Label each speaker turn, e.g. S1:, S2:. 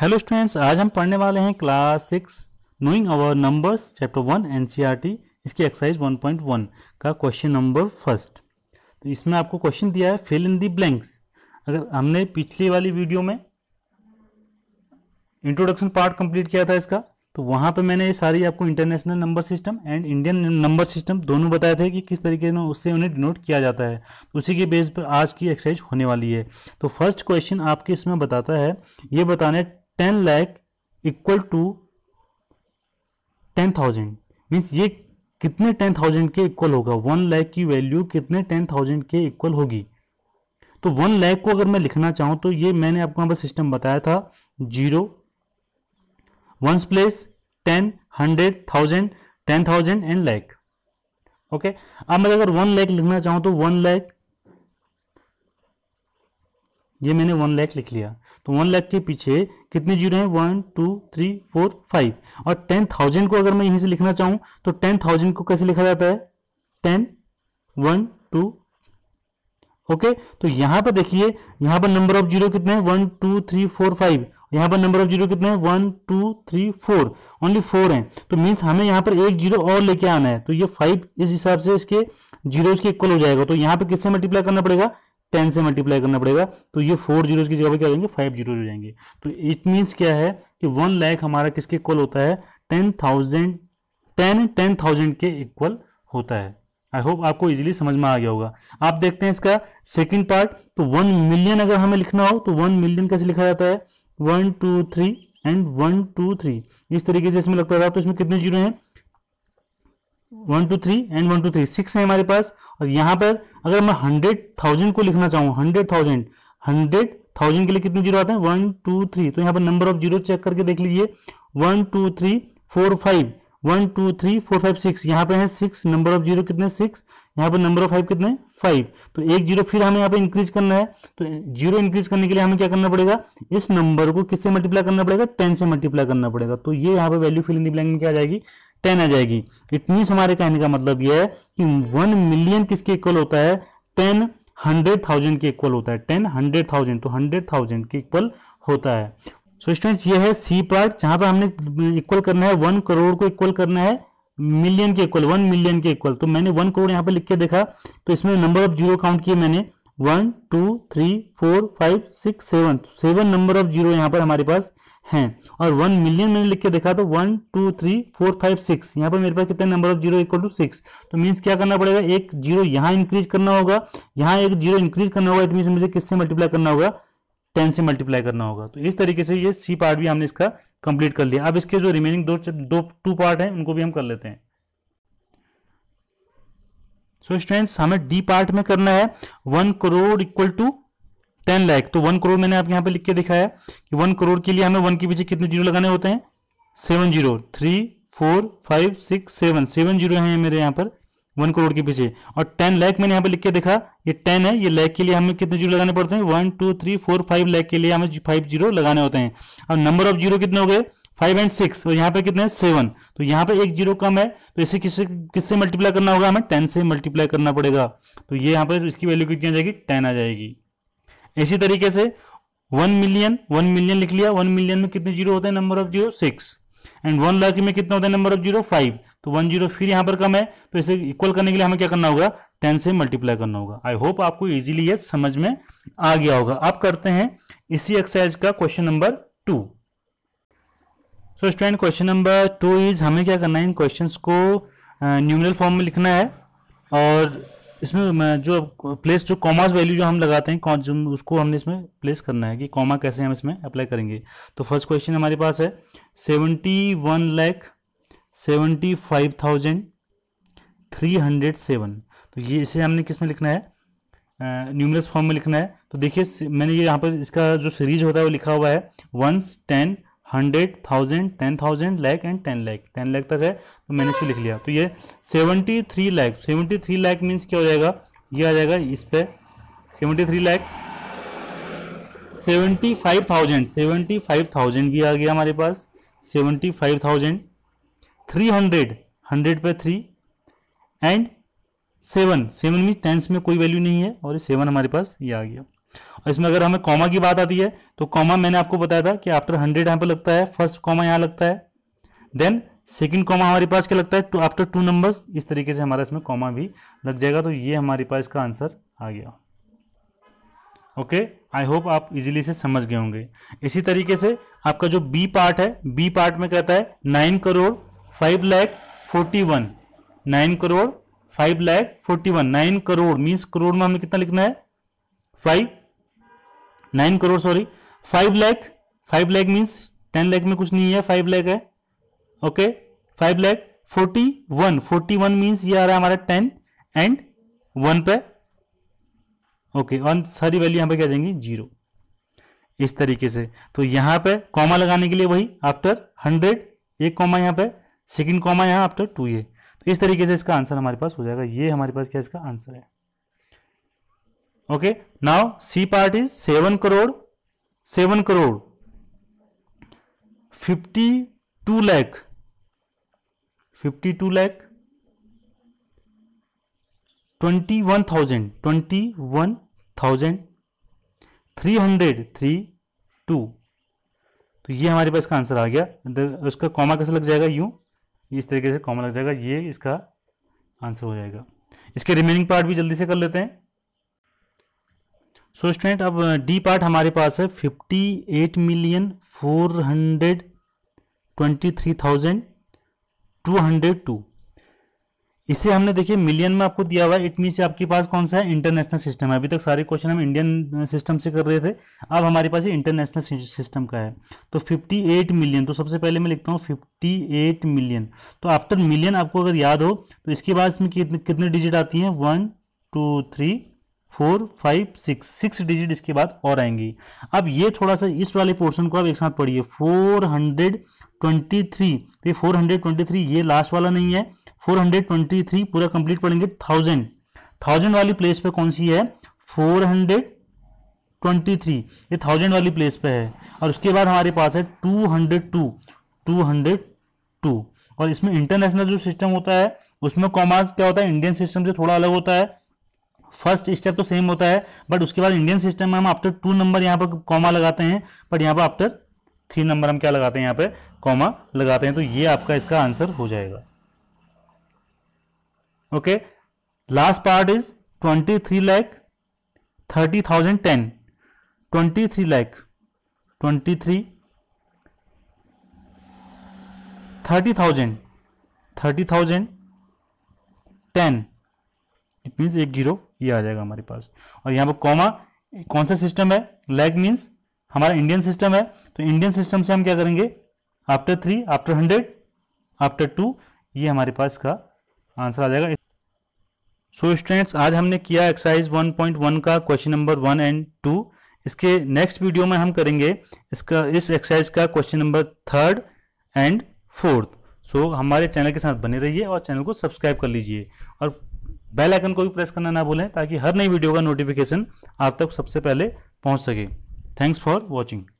S1: hello students आज हम पढ़ने वाले हैं class six knowing our numbers chapter one NCERT इसकी एक्सरसाइज 1.1 का क्वेश्चन नंबर फर्स्ट तो इसमें आपको क्वेश्चन दिया है फिल इन दी ब्लैंक्स अगर हमने पिछली वाली वीडियो में इंट्रोडक्शन पार्ट कंप्लीट किया था इसका तो वहाँ पर मैंने ये सारी आपको international number system and Indian number system दोनों बताए थे कि किस तरीके से उससे उन्हें डिनोट किया जाता है तो उसी के बेस पर आज की एक्सरसाइज होने वाली है तो फर्स्ट क्वेश्चन आपके इसमें बताता है ये बताने ten lakh equal to ten thousand means ये कितने टेन थाउजेंड के इक्वल होगा वन लैख की वैल्यू कितने टेन थाउजेंड के इक्वल होगी तो वन लैख को अगर मैं लिखना चाहूं तो ये मैंने आपको यहां पर सिस्टम बताया था zero ones place ten hundred thousand ten thousand and lakh okay अब मैं अगर वन लैख लिखना चाहूं तो वन लैख ये मैंने वन लैख लिख लिया तो वन लैख के पीछे कितने जीरो हैं one two three four five और टेन थाउजेंड को अगर मैं यहीं से लिखना चाहूं तो टेन थाउजेंड को कैसे लिखा जाता है टेन वन टू ओके तो यहाँ पर देखिए यहाँ पर नंबर ऑफ जीरो कितने हैं one two three four five यहाँ पर नंबर ऑफ जीरो कितने हैं one two three four only four हैं तो मीन्स हमें यहाँ पर एक जीरो और लेके आना है तो ये फाइव इस हिसाब से इसके जीरो इक्वल हो जाएगा तो यहाँ पर किससे मल्टीप्लाई करना पड़ेगा टेन से मल्टीप्लाई करना पड़ेगा तो ये फोर जीरोज की जगह पर क्या हो जाएंगे फाइव जीरो हो जाएंगे तो इट मीन्स क्या है कि वन लैख हमारा किसके इक्वल होता है ten thousand ten ten thousand के इक्वल होता है आई होप आपको इजीली समझ में आ गया होगा आप देखते हैं इसका सेकंड पार्ट तो वन मिलियन अगर हमें लिखना हो तो वन मिलियन कैसे लिखा जाता है one two three and one two three इस तरीके से इसमें लगता था तो इसमें कितने जीरो हैं one two three and one two three six है हमारे पास और यहां पर अगर मैं हंड्रेड थाउजेंड को लिखना चाहूँ हंड्रेड थाउजेंड हंड्रेड थाउजेंड के लिए कितने जीरो आते हैं वन टू थ्री तो यहाँ पर नंबर ऑफ जीरो चेक करके देख लीजिए one two three four five one two three four five six यहाँ पे है सिक्स नंबर ऑफ जीरो कितने सिक्स यहाँ पर नंबर ऑफ फाइव कितने फाइव तो एक जीरो फिर हमें यहाँ पे इंक्रीज करना है तो जीरो इंक्रीज करने के लिए हमें क्या करना पड़ेगा इस नंबर को किससे मल्टीप्लाई करना पड़ेगा टेन से मल्टीप्लाई करना पड़ेगा तो ये यहाँ पे वैल्यू फिल इन ब्लैंक में क्या आ जाएगी टेन आ जाएगी इट मीन हमारे कहने का मतलब यह है कि वन मिलियन किसके इक्वल होता है टेन हंड्रेड थाउजेंड के इक्वल होता है टेन हंड्रेड थाउजेंड तो हंड्रेड थाउजेंड के इक्वल होता है सो so, स्टूडेंट्स ये है सी पार्ट जहां पर हमने इक्वल करना है वन करोड़ को इक्वल करना है मिलियन के इक्वल वन मिलियन के इक्वल तो मैंने वन करोड़ यहां पर लिख के देखा तो इसमें नंबर ऑफ जीरो काउंट किए मैंने one two three four five six seven seven number of zero यहां पर हमारे पास हैं और वन मिलियन मैंने लिख के देखा तो one two three four five six यहाँ पर मेरे पास कितने number of zero equal to six तो मीन्स क्या करना पड़ेगा एक जीरो यहाँ इंक्रीज करना होगा यहाँ एक जीरो इंक्रीज करना होगा इट मीन मुझे किससे मल्टीप्लाई करना होगा टेन से मल्टीप्लाई करना होगा तो इस तरीके से ये सी पार्ट भी हमने इसका कंप्लीट कर लिया अब इसके जो रिमेनिंग दो दो टू पार्ट हैं उनको भी हम कर लेते हैं सो so, स्टूडेंट्स हमें डी पार्ट में करना है one crore equal to ten lakh तो वन करोड़ मैंने आप यहाँ पे लिख के दिखाया कि वन करोड़ के लिए हमें वन के पीछे कितने जीरो लगाने होते हैं seven zero three four five six seven seven zero है मेरे यहाँ पर वन करोड़ के पीछे और टेन लैख मैंने यहाँ पे लिख के देखा ये टेन है ये लैख के लिए हमें कितने जीरो लगाने पड़ते हैं one two three four five lakh के लिए हमें फाइव जीरो लगाने होते हैं अब नंबर ऑफ जीरो कितने हो गए फाइव एंड सिक्स और यहाँ पे कितने सेवन तो यहाँ पे एक जीरो कम है तो इसे किससे किससे मल्टीप्लाई करना होगा हमें टेन से मल्टीप्लाई करना पड़ेगा तो ये यहाँ पर इसकी वैल्यू कितनी आ जाएगी टेन आ जाएगी इसी तरीके से वन मिलियन वन मिलियन लिख लिया वन मिलियन में कितने जीरो होते हैं number of zero six and one lakh में कितना होता है नंबर ऑफ जीरो फाइव तो वन जीरो फिर यहां पर कम है तो इसे इक्वल करने के लिए हमें क्या करना होगा टेन से मल्टीप्लाई करना होगा आई होप आपको इजीली ये समझ में आ गया होगा आप करते हैं इसी एक्सरसाइज का question number two so student question number two is हमें क्या करना है इन क्वेश्चन को न्यूमरल फॉर्म में लिखना है और इसमें जो प्लेस जो कॉमास वैल्यू जो हम लगाते हैं जो उसको हमने इसमें प्लेस करना है कि कॉमा कैसे हम इसमें अप्लाई करेंगे तो फर्स्ट क्वेश्चन हमारे पास है seventy one lakh seventy five thousand three hundred seven तो ये इसे हमने किस में लिखना है न्यूमरस फॉर्म में लिखना है तो देखिए मैंने ये यहाँ पर इसका जो सीरीज होता है वो लिखा हुआ है ones ten hundred thousand ten thousand lakh and ten lakh ten lakh तक है तो मैंने इसको लिख लिया तो ये seventy three lakh seventy three lakh means क्या हो जाएगा ये आ जाएगा इस पर seventy three lakh seventy five thousand seventy five thousand भी आ गया हमारे पास seventy five thousand three hundred hundred पे three and seven seven mean tens में कोई वैल्यू नहीं है और सेवन हमारे पास ये आ गया और इसमें अगर हमें कॉमा की बात आती है तो कॉमा मैंने आपको बताया था कि आफ्टर हंड्रेड यहां पर लगता है फर्स्ट कॉमा यहां लगता है देन सेकेंड कॉमा हमारे पास क्या लगता है टू आफ्टर टू नंबर्स इस तरीके से हमारा इसमें कॉमा भी लग जाएगा तो ये हमारे पास इसका आंसर आ गया ओके आई होप आप इजीली से समझ गए होंगे इसी तरीके से आपका जो बी पार्ट है बी पार्ट में कहता है nine crore five lakh forty one nine crore five lakh forty one nine crore means crore में हमें कितना लिखना है five nine crore sorry five lakh five lakh means ten lakh में कुछ नहीं है फाइव लैख है okay five lakh forty one forty one means ये आ रहा है हमारा टेन एंड वन पे ओके okay, और सारी वैल्यू यहाँ पे क्या जाएंगी जीरो इस तरीके से तो यहाँ पे कॉमा लगाने के लिए वही आफ्टर हंड्रेड एक कॉमा यहाँ पे सेकंड कॉमा यहां आफ्टर टू ये तो इस तरीके से इसका आंसर हमारे पास हो जाएगा ये हमारे पास क्या इसका आंसर है okay now C part is seven crore seven crore fifty two lakh fifty two lakh twenty one thousand twenty one thousand three hundred three two तो ये हमारे पास का आंसर आ गया उसका कॉमा कैसे लग जाएगा यू इस तरीके से कॉमा लग जाएगा ये इसका आंसर हो जाएगा इसके रिमेनिंग पार्ट भी जल्दी से कर लेते हैं सो स्टूडेंट अब डी uh, पार्ट हमारे पास है fifty eight million four hundred twenty three thousand two hundred two इसे हमने देखिए मिलियन में आपको दिया हुआ है इट मीन से आपके पास कौन सा है इंटरनेशनल सिस्टम है अभी तक सारे क्वेश्चन हम इंडियन सिस्टम uh, से कर रहे थे अब हमारे पास इंटरनेशनल सिस्टम का है तो 58 मिलियन तो सबसे पहले मैं लिखता हूँ एट मिलियन तो आफ्टर मिलियन आपको अगर याद हो तो इसके बाद इसमें कितने डिजिट आती है one two three four five six six digit इसके बाद और आएंगी अब ये थोड़ा सा इस वाले पोर्शन को आप एक साथ पढ़िए फोर हंड्रेड ट्वेंटी थ्री तो फोर हंड्रेड ट्वेंटी थ्री ये लास्ट वाला नहीं है फोर हंड्रेड ट्वेंटी थ्री पूरा कंप्लीट पढ़ेंगे थाउजेंड थाउजेंड वाली प्लेस पे कौन सी है फोर हंड्रेड ट्वेंटी थ्री ये थाउजेंड वाली प्लेस पे है और उसके बाद हमारे पास है two hundred two two hundred two और इसमें इंटरनेशनल जो सिस्टम होता है उसमें कॉमर्स क्या होता है इंडियन सिस्टम से थोड़ा अलग होता है फर्स्ट स्टेप तो सेम होता है बट उसके बाद इंडियन सिस्टम में हम आफ्टर टू नंबर यहाँ पर कॉमा लगाते हैं बट यहाँ पर आफ्टर थ्री नंबर हम क्या लगाते हैं यहाँ पे कॉमा लगाते हैं तो ये आपका इसका आंसर हो जाएगा okay last part is twenty three lakh thirty thousand ten twenty three lakh twenty three thirty thousand thirty thousand ten it means एक जीरो ये आ जाएगा हमारे पास और यहाँ पर कॉमा कौन सा सिस्टम है लैग मीन्स हमारा इंडियन सिस्टम है तो इंडियन सिस्टम से हम क्या करेंगे after three after hundred after two ये हमारे पास का आंसर आ जाएगा सो so, स्टूडेंट्स आज हमने किया एक्सरसाइज 1.1 का question number one and two इसके नेक्स्ट वीडियो में हम करेंगे इसका इस एक्सरसाइज का question number third and fourth so हमारे चैनल के साथ बने रहिए और चैनल को सब्सक्राइब कर लीजिए और बेल आइकन को भी प्रेस करना ना भूलें ताकि हर नई वीडियो का नोटिफिकेशन आप तक सबसे पहले पहुंच सके थैंक्स फॉर वॉचिंग